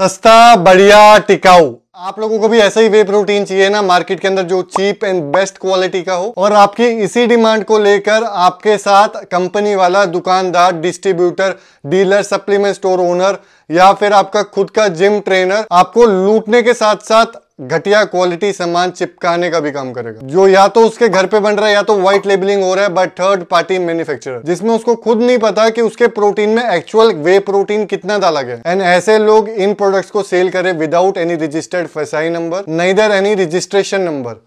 सस्ता बढ़िया टिकाऊ आप लोगों को भी ऐसा ही वे प्रोटीन चाहिए ना मार्केट के अंदर जो चीप एंड बेस्ट क्वालिटी का हो और आपकी इसी डिमांड को लेकर आपके साथ कंपनी वाला दुकानदार distributor dealer supplement store owner या फिर आपका खुद का जिम ट्रेनर आपको लूटने के साथ साथ घटिया क्वालिटी सामान चिपकाने का भी काम करेगा जो या तो उसके घर पे बन रहा है या तो व्हाइट लेबलिंग हो रहा है बट थर्ड पार्टी मैन्युफैक्चरर जिसमें उसको खुद नहीं पता कि उसके प्रोटीन में एक्चुअल वे प्रोटीन कितना डाला गया एंड ऐसे लोग इन प्रोडक्ट्स को सेल करें without any registered FSSAI number नई एनी रजिस्ट्रेशन नंबर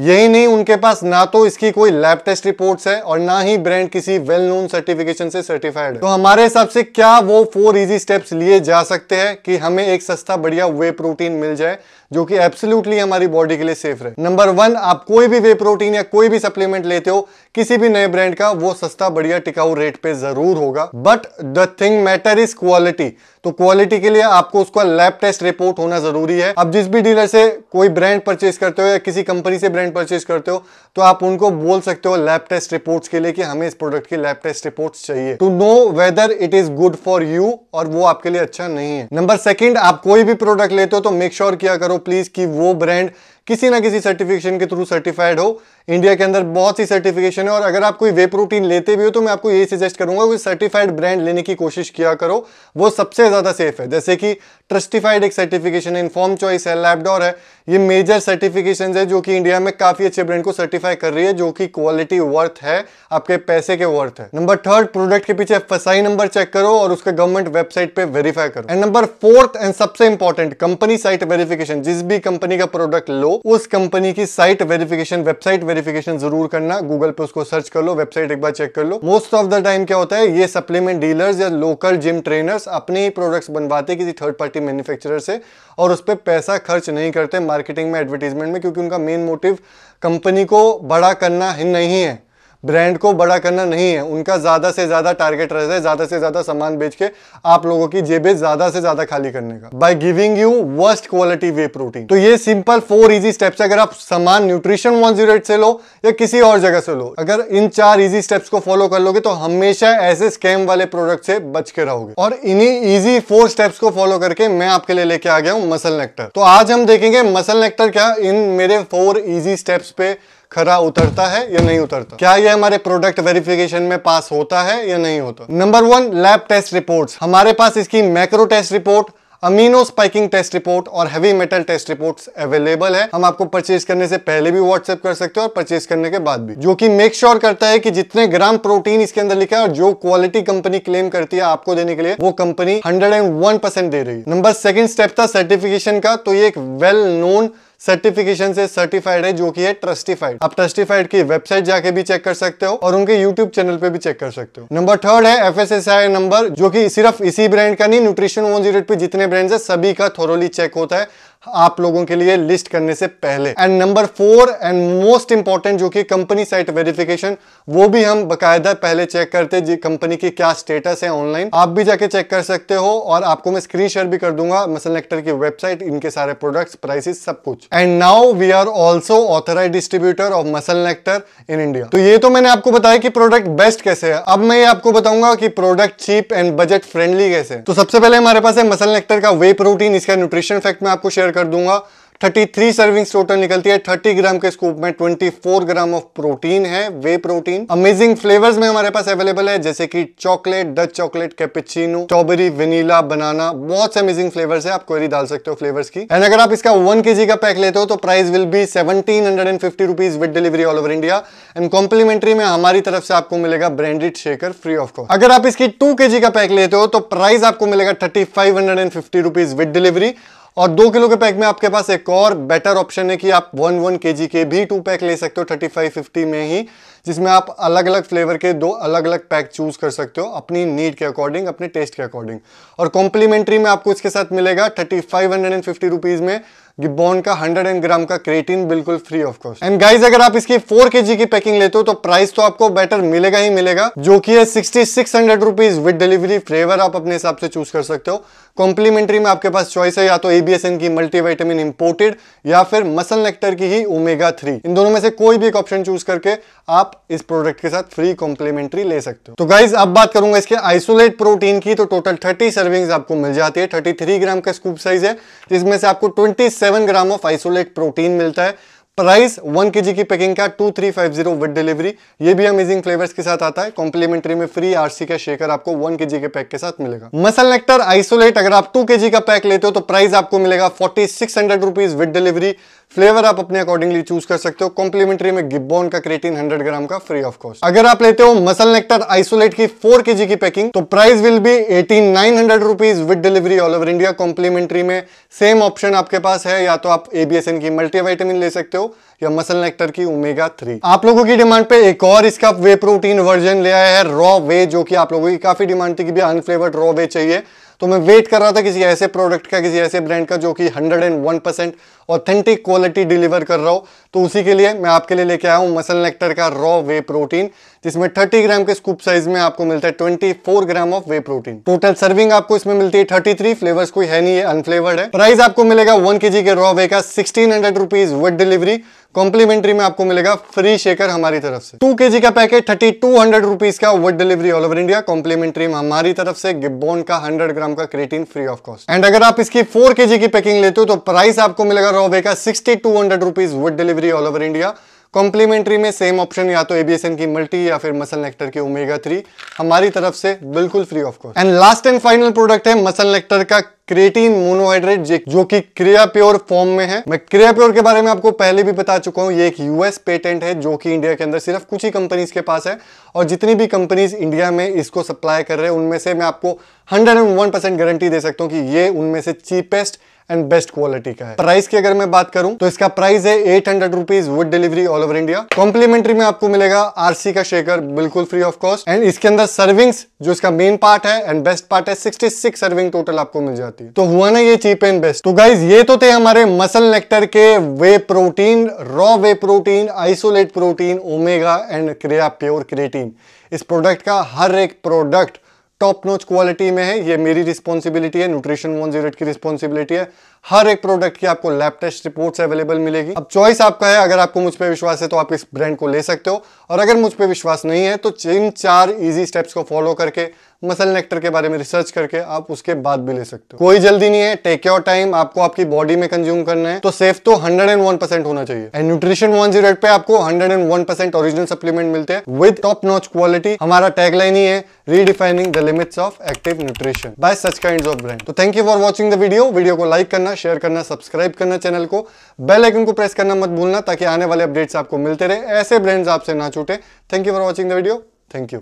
यही नहीं उनके पास ना तो इसकी कोई लैब टेस्ट रिपोर्ट्स है और ना ही ब्रांड किसी वेल नोन सर्टिफिकेशन से सर्टिफाइड है तो हमारे हिसाब से क्या वो फोर इजी स्टेप्स लिए जा सकते हैं कि हमें एक सस्ता बढ़िया वे प्रोटीन मिल जाए जो कि एब्सोल्युटली हमारी बॉडी के लिए सेफ रहे नंबर वन आप कोई भी वे प्रोटीन या कोई भी सप्लीमेंट लेते हो किसी भी नए ब्रांड का वो सस्ता बढ़िया टिकाऊ रेट पे जरूर होगा but the thing matter is quality तो क्वालिटी के लिए आपको उसका लैब टेस्ट रिपोर्ट होना जरूरी है आप जिस भी डीलर से कोई ब्रांड परचेज करते हो या किसी कंपनी से ब्रांड ब्रांड परचेज करते हो तो आप उनको बोल सकते हो लैब टेस्ट रिपोर्ट्स के लिए कि हमें इस प्रोडक्ट की लैब टेस्ट रिपोर्ट्स चाहिए to know whether it is good for you और वो आपके लिए अच्छा नहीं है नंबर सेकेंड आप कोई भी प्रोडक्ट लेते हो तो मेक श्योर sure किया करो प्लीज कि वो ब्रांड किसी ना किसी सर्टिफिकेशन के थ्रू सर्टिफाइड हो इंडिया के अंदर बहुत सी सर्टिफिकेशन है और अगर आप कोई वे प्रोटीन लेते भी हो तो मैं आपको यही सजेस्ट करूंगा कोई सर्टिफाइड ब्रांड लेने की कोशिश किया करो वो सबसे ज़्यादा सेफ है जैसे कि ट्रस्टिफाइड एक सर्टिफिकेशन है इन्फॉर्म चॉइस है लैपडोर है ये मेजर सर्टिफिकेशन है जो कि इंडिया में काफ़ी अच्छे ब्रांड को सर्टिफाई कर रही है जो कि क्वालिटी वर्थ है आपके पैसे के वर्थ है नंबर थर्ड प्रोडक्ट के पीछे एफ नंबर चेक करो और उसके गवर्नमेंट वेबसाइट पर वेरीफाई करो एंड नंबर फोर्थ एंड सबसे इंपॉर्टेंट कंपनी साइट वेरिफिकेशन जिस भी कंपनी का प्रोडक्ट लो उस कंपनी की साइट वेरिफिकेशन वेबसाइट वेरिफिकेशन जरूर करना गूगल पे उसको सर्च कर लो वेबसाइट एक बार चेक कर लो मोस्ट ऑफ द टाइम क्या होता है ये सप्लीमेंट डीलर्स या लोकल जिम ट्रेनर्स अपने ही प्रोडक्ट्स बनवाते किसी थर्ड पार्टी मैन्युफैक्चरर से और उस पर पैसा खर्च नहीं करते मार्केटिंग में एडवर्टीजमेंट में क्योंकि उनका मेन मोटिव कंपनी को बड़ा करना ही नहीं है ब्रांड को बड़ा करना नहीं है उनका ज़्यादा से ज़्यादा टारगेट रहता है ज़्यादा से ज़्यादा सामान बेच के आप लोगों की जेबें ज़्यादा से ज़्यादा खाली करने का by giving you worst quality whey protein तो ये सिंपल फोर इजी स्टेप्स अगर आप सामान न्यूट्रिशन वन जीरो से लो या किसी और जगह से लो अगर इन चार इजी स्टेप्स को फॉलो कर लोगे तो हमेशा ऐसे स्कैम वाले प्रोडक्ट से बच के रहोगे और इन्हीं इजी फोर स्टेप्स को फॉलो करके मैं आपके लिए लेके आ गया हूँ मसल नेक्टर तो आज हम देखेंगे मसल नेक्टर क्या इन मेरे फोर इजी स्टेप्स पे खरा उतरता है या नहीं उतरता क्या ये हमारे प्रोडक्ट वेरिफिकेशन में पास होता है या नहीं होता number one lab test report हमारे पास इसकी macro test report amino spiking test report और heavy metal test report available है हम आपको परचेज करने से पहले भी व्हाट्सएप कर सकते हैं और परचेज करने के बाद भी जो कि मेक श्योर करता है कि जितने ग्राम प्रोटीन इसके अंदर लिखा है और जो क्वालिटी कंपनी क्लेम करती है आपको देने के लिए वो कंपनी 101 परसेंट दे रही है नंबर सेकेंड स्टेप था सर्टिफिकेशन का तो ये एक वेल नोन सर्टिफिकेशन से सर्टिफाइड है जो कि है ट्रस्टिफाइड आप ट्रस्टिफाइड की वेबसाइट जाके भी चेक कर सकते हो और उनके यूट्यूब चैनल पे भी चेक कर सकते हो नंबर थर्ड है एफ नंबर जो की सिर्फ इसी ब्रांड का नहीं न्यूट्रिशन वन जीरो जितने ब्रांड है सभी का थोरोली चेक होता है आप लोगों के लिए लिस्ट करने से पहले and number four and most important जो कि कंपनी साइट वेरिफिकेशन वो भी हम बकायदा पहले चेक करते हैं कंपनी की क्या स्टेटस है ऑनलाइन आप भी जाके चेक कर सकते हो और आपको मैं स्क्रीन शेयर भी कर दूंगा मसल नेक्टर की वेबसाइट इनके सारे प्रोडक्ट प्राइसेस सब कुछ and now we are also authorise distributor of Muscle Nectar in India तो ये तो मैंने आपको बताया कि प्रोडक्ट बेस्ट कैसे है अब मैं ये आपको बताऊंगा कि product cheap and budget friendly कैसे तो सबसे पहले हमारे पास है मसल नेक्टर का वे प्रोटीन इसका न्यूट्रिशन फैक्ट में आपको शेयर कर दूंगा 33 सर्विंग्स टोटल निकलती है 30 ग्राम के स्कूप में 24 ग्राम ऑफ प्रोटीन है वे प्रोटीन अमेजिंग फ्लेवर्स में हमारे पास अवेलेबल है जैसे कि chocolate dutch chocolate cappuccino strawberry vanilla banana बहुत से अमेजिंग फ्लेवर्स है आप क्वेरी डाल सकते हो फ्लेवर्स की एंड अगर आप इसका वन के का पैक लेते हो तो price will be seventeen hundred with delivery all over India and complimentary में हमारी तरफ से आपको मिलेगा branded shaker free of cost अगर आप इसकी टू के का पैक लेते हो तो प्राइस आपको मिलेगा थर्टी फाइव विद डिलीवरी और दो किलो के पैक में आपके पास एक और बेटर ऑप्शन है कि आप वन वन के के भी टू पैक ले सकते हो थर्टी फाइव फिफ्टी में ही जिसमें आप अलग अलग फ्लेवर के दो अलग अलग पैक चूज कर सकते हो अपनी नीड के अकॉर्डिंग अपने टेस्ट के अकॉर्डिंग और कॉम्प्लीमेंट्री में आपको इसके साथ मिलेगा thirty five hundred and fifty rupees में गिबोन का 100 ग्राम का क्रेटिन बिल्कुल free of cost and guys अगर आप इसकी 4 केजी की पैकिंग लेते हो तो प्राइस तो आपको बेटर मिलेगा ही मिलेगा जो कि है sixty six hundred rupees with delivery flavour आप अपने हिसाब से चूज कर सकते हो कॉम्प्लीमेंट्री में आपके पास चॉइस है या तो एबीएसएन की मल्टीवाइटामिन इंपोर्टेड या फिर मसल नेक्टर की ही ओमेगा थ्री इन दोनों में से कोई भी एक ऑप्शन चूज करके आप इस प्रोडक्ट के साथ फ्री कॉम्प्लीमेंट्री ले सकते हो तो गाइज अब बात करूंगा इसके आइसोलेट प्रोटीन की तो टोटल थर्टी सर्विंग आपको मिल जाती है थर्टी ग्राम का स्कूप साइज है जिसमें से आपको twenty seven gram of isolate protein मिलता है प्राइस वन के की पैकिंग का two three five zero with delivery ये भी अमेजिंग फ्लेवर्स के साथ आता है कॉम्प्लीमेंट्री में फ्री आरसी का शेकर आपको वन के के पैक के साथ मिलेगा मसल नेक्टर आइसोलेट अगर आप टू के का पैक लेते हो तो प्राइस आपको मिलेगा forty six hundred rupees with delivery flavour आप अपने अकॉर्डिंगली चूज कर सकते हो कॉम्प्लीमेंट्री में गिबोन का क्रेटीन हंड्रेड ग्राम का फ्री ऑफ कॉस्ट अगर आप लेते हो मसल नेक्टर आइसोलेट की फोर के की पैकिंग तो price will be eighteen nine hundred rupees with delivery all over India complimentary में सेम ऑप्शन आपके पास है या तो आप एबीएसएन की मल्टीवाइटामिन ले सकते हो video या मसल नेक्टर की ओमेगा थ्री आप लोगों की डिमांड पे एक और इसका वे प्रोटीन वर्जन ले आया है रॉ वे जो कि आप लोगों की काफी डिमांड थी कि भी अनफ्लेवर्ड रॉ वे चाहिए तो मैं वेट कर रहा था किसी ऐसे प्रोडक्ट का किसी ऐसे ब्रांड का जो कि 101 परसेंट ऑथेंटिक क्वालिटी डिलीवर कर रहा हो तो उसी के लिए मैं आपके लिए लेके आया हूँ मसल नेक्टर का रॉ वे प्रोटीन जिसमें 30 ग्राम के स्कूप साइज में आपको मिलता है 24 gram of whey protein total serving आपको इसमें मिलती है 33 थ्री फ्लेवर कोई है नहीं है अनफ्लेवर्ड है प्राइस आपको मिलेगा वन के के रॉ वे का sixteen hundred with delivery complimentary में आपको मिलेगा फ्री शेकर हमारी तरफ से टू के का packet thirty two hundred rupees का with delivery all over India complimentary में हमारी तरफ से गिब्बोन का हंड्रेड ग्राम का creatine free of cost and अगर आप इसकी फोर के की पैकिंग लेते हो तो प्राइस आपको मिलेगा रॉबे का sixty two hundred rupees with delivery all over India complimentary में सेम ऑप्शन या तो एबीएसएन की मल्टी या फिर मसल नेक्टर की ओमेगा थ्री हमारी तरफ से बिल्कुल free of cost and last and final product है मसल नेक्टर का क्रिएटिन मोनोहाइड्रेट जो कि क्रिया प्योर फॉर्म में है मैं क्रिया प्योर के बारे में आपको पहले भी बता चुका हूं ये एक यूएस पेटेंट है जो कि इंडिया के अंदर सिर्फ कुछ ही कंपनीज के पास है और जितनी भी कंपनीज इंडिया में इसको सप्लाई कर रहे हैं उनमें से मैं आपको 101 परसेंट गारंटी दे सकता हूँ कि ये उनमें से चीपेस्ट एंड बेस्ट क्वालिटी का है प्राइस की अगर मैं बात करूं तो इसका प्राइस है eight hundred rupees with delivery all over India complimentary में आपको मिलेगा आरसी का शेकर बिल्कुल फ्री ऑफ कॉस्ट एंड इसके अंदर सर्विंग्स जो इसका मेन पार्ट है एंड बेस्ट पार्ट है सिक्सटी सिक्स सर्विंग टोटल आपको मिल जाती है तो हुआ ना ये चीप एंड बेस्ट तो गाइज ये तो थे हमारे मसल नेक्टर के whey protein raw whey protein isolate protein omega and क्रिया प्योर क्रेटीन इस प्रोडक्ट का हर एक प्रोडक्ट टॉप नोच क्वालिटी में है ये मेरी रिस्पॉन्सिबिलिटी है न्यूट्रिशन वन जीरो की रिस्पॉन्सिबिलिटी है हर एक प्रोडक्ट की आपको लैब टेस्ट रिपोर्ट्स अवेलेबल मिलेगी अब चॉइस आपका है अगर आपको मुझ पर विश्वास है तो आप इस ब्रांड को ले सकते हो और अगर मुझ पर विश्वास नहीं है तो इन चार इजी स्टेप्स को फॉलो करके मसल नेक्टर के बारे में रिसर्च करके आप उसके बाद भी ले सकते हो कोई जल्दी नहीं है टेक योर टाइम आपको आपकी बॉडी में कंज्यूम करना है तो सेफ तो 101 परसेंट होना चाहिए एंड न्यूट्रिशन वन जीरो पे आपको 101 परसेंट ओरिजिनल सप्लीमेंट मिलते हैं विद टॉप नॉच क्वालिटी हमारा टैगलाइन ही है redefining the limits of active nutrition by such kind of brand तो thank you for watching the video video को लाइक करना करना शेयर करना सब्सक्राइब करना चैनल को बेल आइकन को प्रेस करना मत भूलना ताकि आने वाले अपडेट्स आपको मिलते रहे ऐसे ब्रांड्स आपसे ना छूटे thank you for watching the video thank you